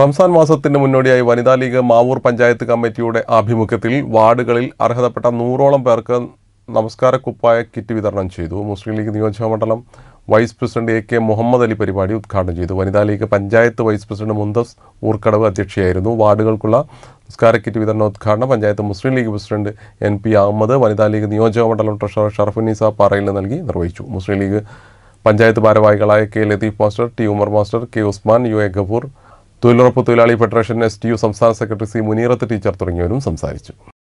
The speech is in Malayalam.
റംസാൻ മാസത്തിന് മുന്നോടിയായി വനിതാ ലീഗ് മാവൂർ പഞ്ചായത്ത് കമ്മിറ്റിയുടെ ആഭിമുഖ്യത്തിൽ വാർഡുകളിൽ അർഹതപ്പെട്ട നൂറോളം പേർക്ക് നമസ്കാര കുപ്പായ കിറ്റ് വിതരണം ചെയ്തു മുസ്ലിം ലീഗ് നിയോജക മണ്ഡലം vice president A K Muhammad Ali പരിപാടി ഉദ്ഘാടനം ചെയ്തു വനിതാ league panchayat vice president Munthas Oorkkadavu അധ്യക്ഷയായിരുന്നു വാർഡുകൾക്കുള്ള നമസ്കാര കിറ്റ് ഉദ്ഘാടനം panchayat Muslim League president N P Ahammad വനിതാ ലീഗ് നിയോജക മണ്ഡലം ട്രഷറർ ഷറഫുനീസ പാറയിൽ നൽകി നിർവഹിച്ചു മുസ്ലിം ലീഗ് പഞ്ചായത്ത് ഭാരവാഹികളായ K Latheef master T Umar master K Usman U A Gafoor തൊഴിലുറപ്പ് തൊഴിലാളി ഫെഡറേഷൻ എസ് ടി യു സംസ്ഥാന സെക്രട്ടറി സി മുനീറത്ത് ടീച്ചർ തുടങ്ങിയവരും സംസാരിച്ചു